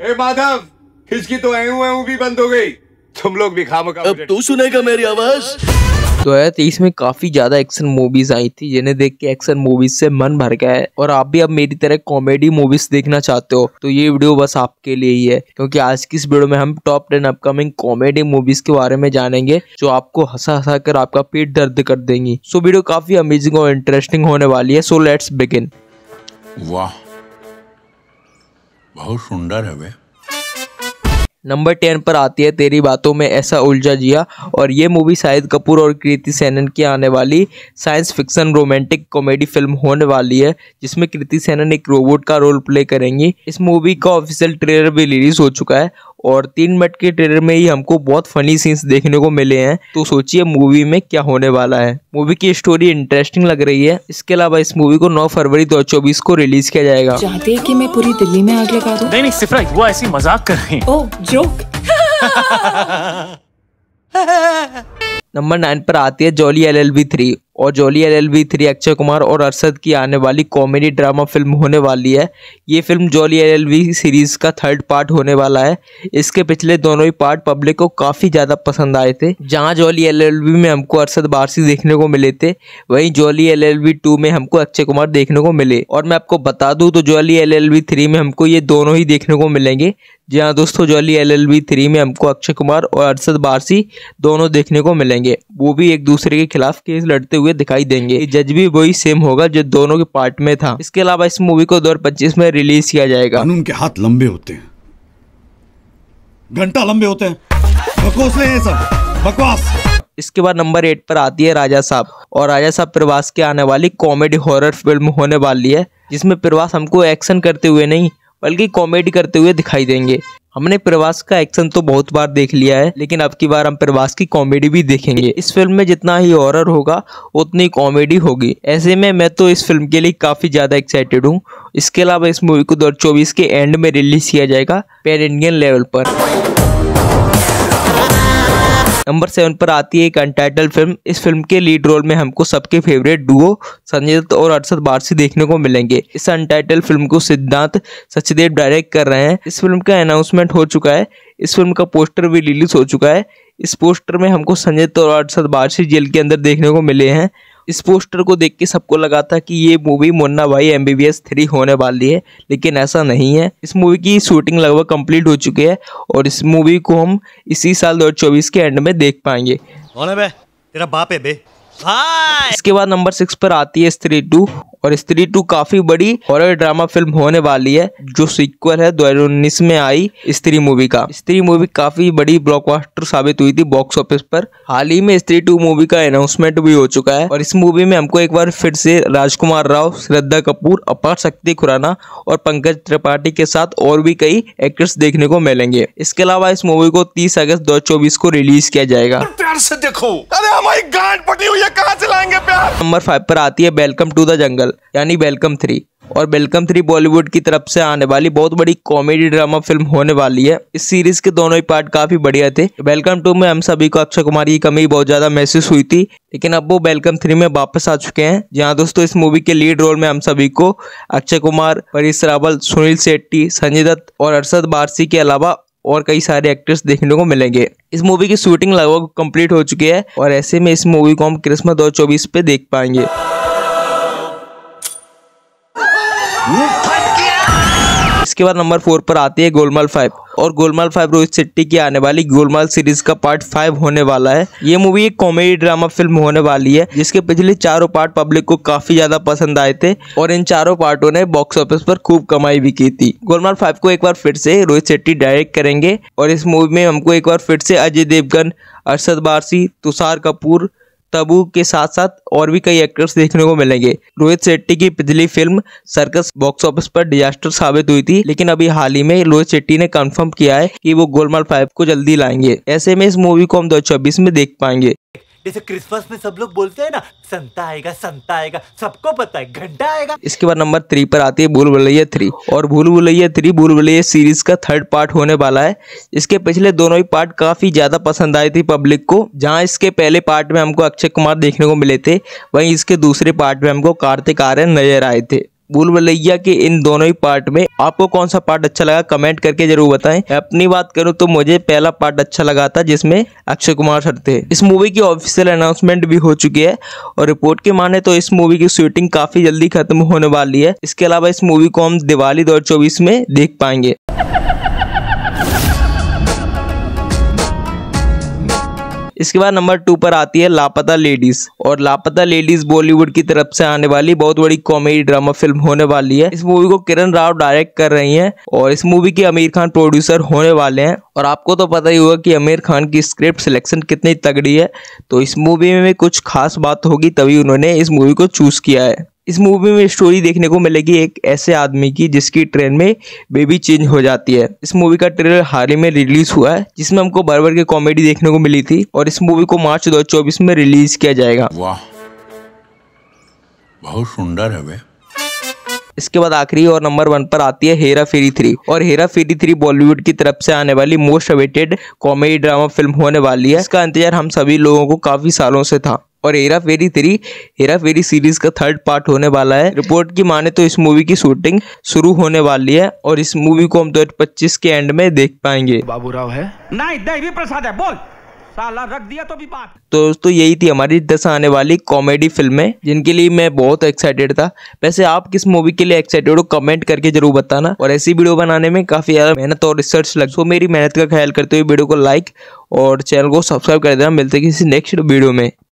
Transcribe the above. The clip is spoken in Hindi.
ए माधव खिसकी तो एहू एहू भी बंद हो गई तुम लोग भी खाम अब तू सुनेगा मेरी आवाज तो है तेईस में काफी ज्यादा एक्शन मूवीज आई थी जिन्हें देख के एक्शन मूवीज से मन भर गया है और आप भी अब मेरी तरह कॉमेडी मूवीज देखना चाहते हो तो ये वीडियो बस आपके लिए ही है क्योंकि आज की इस वीडियो में हम top ten upcoming comedy movies के बारे में जानेंगे जो आपको हंसा हंसा कर आपका पेट दर्द कर देंगी सो वीडियो काफी अमेजिंग और इंटरेस्टिंग होने वाली है सो लेट्स बिगिन वाह बहुत सुंदर है वे नंबर टेन पर आती है तेरी बातों में ऐसा उलझा जिया और ये मूवी शाहिद कपूर और कृति सेनन की आने वाली science fiction romantic comedy film होने वाली है जिसमें कृति सेनन एक रोबोट का रोल प्ले करेंगी इस मूवी का ऑफिशियल ट्रेलर भी रिलीज हो चुका है और तीन मिनट के ट्रेलर में ही हमको बहुत फनी सीन्स देखने को मिले हैं तो सोचिए मूवी में क्या होने वाला है मूवी की स्टोरी इंटरेस्टिंग लग रही है इसके अलावा इस मूवी को 9 फरवरी 2024 को रिलीज किया जाएगा चाहते हैं कि मैं पूरी दिल्ली में आग लगा दूं? नहीं नहीं वो ऐसी मजाक कर रहे ओ जोक नंबर नाइन पर आती है Jolly L L B three और Jolly L L B three Akshay Kumar और अरशद की आने वाली कॉमेडी ड्रामा फिल्म होने वाली है ये film Jolly L L B series का थर्ड पार्ट होने वाला है इसके पिछले दोनों ही पार्ट पब्लिक को काफ़ी ज़्यादा पसंद आए थे जहाँ जॉली एल एल बी में हमको अरशद बारसी देखने को मिले थे वहीं Jolly L L B two में हमको अक्षय कुमार देखने को मिले और मैं आपको बता दूँ तो Jolly L L B three में हमको ये दोनों ही देखने को मिलेंगे जी हाँ दोस्तों Jolly L L B three में हमको अक्षय कुमार और अरशद बारसी दोनों देखने को मिलेंगे वो भी एक दूसरे के खिलाफ केस लड़ते हुए दिखाई देंगे जज भी वही सेम होगा जो दोनों के पार्ट में था इसके अलावा इस मूवी को दो में रिलीज किया जाएगा उनके हाथ लंबे होते हैं घंटा लंबे होते हैं सब बकवास इसके बाद नंबर एट पर आती है राजा साहब और राजा साहब प्रवास के आने वाली कॉमेडी हॉरर फिल्म होने वाली है जिसमें प्रवास हमको एक्शन करते हुए नहीं बल्कि कॉमेडी करते हुए दिखाई देंगे हमने प्रवास का एक्शन तो बहुत बार देख लिया है लेकिन अब की बार हम प्रवास की कॉमेडी भी देखेंगे इस फिल्म में जितना ही हॉरर होगा उतनी कॉमेडी होगी ऐसे में मैं तो इस फिल्म के लिए काफ़ी ज़्यादा एक्साइटेड हूँ इसके अलावा इस मूवी को दो के एंड में रिलीज किया जाएगा पेर इंडियन लेवल पर नंबर सेवन पर आती है एक अनटाइटल फिल्म इस फिल्म के लीड रोल में हमको सबके फेवरेट डुओ संजय दत्त और अरसद बारसी देखने को मिलेंगे इस अनटाइटल फिल्म को सिद्धांत सचदेव डायरेक्ट कर रहे हैं इस फिल्म का अनाउंसमेंट हो चुका है इस फिल्म का पोस्टर भी रिलीज हो चुका है इस पोस्टर में हमको संजय दत्त और अरसद बारसी जेल के अंदर देखने को मिले हैं इस पोस्टर को देख के सबको लगा था कि ये मूवी मुन्ना भाई एम बी थ्री होने वाली है लेकिन ऐसा नहीं है इस मूवी की शूटिंग लगभग कंप्लीट हो चुकी है और इस मूवी को हम इसी साल 2024 के एंड में देख पाएंगे बे तेरा बाप है बे इसके बाद नंबर सिक्स पर आती है स्त्री टू और स्त्री टू काफी बड़ी हॉरर ड्रामा फिल्म होने वाली है जो सीक्वल है दो में आई स्त्री मूवी का स्त्री मूवी काफी बड़ी ब्लॉकबस्टर साबित हुई थी बॉक्स ऑफिस पर हाल ही में स्त्री टू मूवी का अनाउंसमेंट भी हो चुका है और इस मूवी में हमको एक बार फिर से राजकुमार राव श्रद्धा कपूर अपार शक्ति खुराना और पंकज त्रिपाठी के साथ और भी कई एक्टर्स देखने को मिलेंगे इसके अलावा इस मूवी को तीस अगस्त दो को रिलीज किया जाएगा प्यार से देखो अरे हमारी गांड पटी हुई है कहाँ चलाएंगे प्यार नंबर फाइव पर आती है वेलकम टू द जंगल यानी वेलकम थ्री और वेलकम थ्री बॉलीवुड की तरफ से आने वाली बहुत बड़ी कॉमेडी ड्रामा फिल्म होने वाली है इस सीरीज के दोनों ही पार्ट काफी बढ़िया थे वेलकम टू में हम सभी को अक्षय कुमार की कमी बहुत ज्यादा महसूस हुई थी लेकिन अब वो वेलकम थ्री में वापस आ चुके हैं जहाँ दोस्तों इस मूवी के लीड रोल में हम सभी को अक्षय कुमार परिस रावल सुनील शेट्टी संजय दत्त और अरसद बारसी के अलावा और कई सारे एक्टर्स देखने को मिलेंगे इस मूवी की शूटिंग लगभग कंप्लीट हो चुकी है और ऐसे में इस मूवी को हम क्रिसमस दो चौबीस पे देख पाएंगे इसके बाद नंबर फोर पर आती है गोलमाल फाइव और गोलमाल फाइव रोहित शेट्टी की आने वाली गोलमाल सीरीज का पार्ट फाइव होने वाला है ये मूवी एक कॉमेडी ड्रामा फिल्म होने वाली है जिसके पिछले चारों पार्ट पब्लिक को काफी ज्यादा पसंद आए थे और इन चारों पार्टों ने बॉक्स ऑफिस पर खूब कमाई भी की थी गोलमाल फाइव को एक बार फिर से रोहित शेट्टी डायरेक्ट करेंगे और इस मूवी में हमको एक बार फिर से अजय देवगन अरसद बारसी तुषार कपूर तबू के साथ साथ और भी कई एक्टर्स देखने को मिलेंगे रोहित शेट्टी की पिछली फिल्म सर्कस बॉक्स ऑफिस पर डिजास्टर साबित हुई थी लेकिन अभी हाल ही में रोहित शेट्टी ने कंफर्म किया है कि वो गोलमाल फाइव को जल्दी लाएंगे ऐसे में इस मूवी को हम दो में देख पाएंगे जैसे क्रिसमस में सब लोग बोलते हैं ना संता आएगा संता आएगा सबको पता है घंटा आएगा इसके बाद नंबर थ्री पर आती है भूल भुलैया थ्री और भूल भुलैया थ्री भूल भुलैया सीरीज का थर्ड पार्ट होने वाला है इसके पिछले दोनों ही पार्ट काफी ज्यादा पसंद आए थे पब्लिक को जहाँ इसके पहले पार्ट में हमको अक्षय कुमार देखने को मिले थे वही इसके दूसरे पार्ट में हमको कार्तिक आर्यन नजर आए थे भूल भलैया के इन दोनों ही पार्ट में आपको कौन सा पार्ट अच्छा लगा कमेंट करके जरूर बताएं अपनी बात करूं तो मुझे पहला पार्ट अच्छा लगा था जिसमें अक्षय कुमार सर थे इस मूवी की ऑफिशियल अनाउंसमेंट भी हो चुकी है और रिपोर्ट के माने तो इस मूवी की शूटिंग काफी जल्दी खत्म होने वाली है इसके अलावा इस मूवी को हम दिवाली दो में देख पाएंगे इसके बाद नंबर टू पर आती है लापता लेडीज और लापता लेडीज बॉलीवुड की तरफ से आने वाली बहुत बड़ी कॉमेडी ड्रामा फिल्म होने वाली है इस मूवी को किरण राव डायरेक्ट कर रही है और इस मूवी के आमिर खान प्रोड्यूसर होने वाले हैं और आपको तो पता ही होगा कि आमिर खान की स्क्रिप्ट सिलेक्शन कितनी तगड़ी है तो इस मूवी में कुछ खास बात होगी तभी उन्होंने इस मूवी को चूज किया है इस मूवी में स्टोरी देखने को मिलेगी एक ऐसे आदमी की जिसकी ट्रेन में बेबी चेंज हो जाती है इस मूवी का ट्रेलर हाल ही में रिलीज हुआ है जिसमें हमको बार की कॉमेडी देखने को मिली थी और इस मूवी को मार्च 2024 में रिलीज किया जाएगा वाह बहुत सुंदर है वे इसके बाद आखिरी और नंबर वन पर आती है हेरा फेरी थ्री और हेरा फेरी थ्री बॉलीवुड की तरफ से आने वाली most awaited comedy drama film होने वाली है इसका इंतजार हम सभी लोगों को काफी सालों से था और हेरा फेरी थ्री हेरा फेरी सीरीज का थर्ड पार्ट होने वाला है रिपोर्ट की माने तो इस मूवी की शूटिंग शुरू होने वाली है और इस मूवी को हम दो पच्चीस के एंड में देख पाएंगे बाबू राव है नहीं प्रसाद है बोल साला रख दिया तो भी बात तो दोस्तों यही थी हमारी दस आने वाली कॉमेडी फिल्में जिनके लिए मैं बहुत एक्साइटेड था वैसे आप किस मूवी के लिए एक्साइटेड हो कमेंट करके जरूर बताना और ऐसी वीडियो बनाने में काफी ज्यादा मेहनत और रिसर्च लग सो मेरी मेहनत का ख्याल करते हुए वीडियो को लाइक और चैनल को सब्सक्राइब कर देना मिलते किसी नेक्स्ट वीडियो में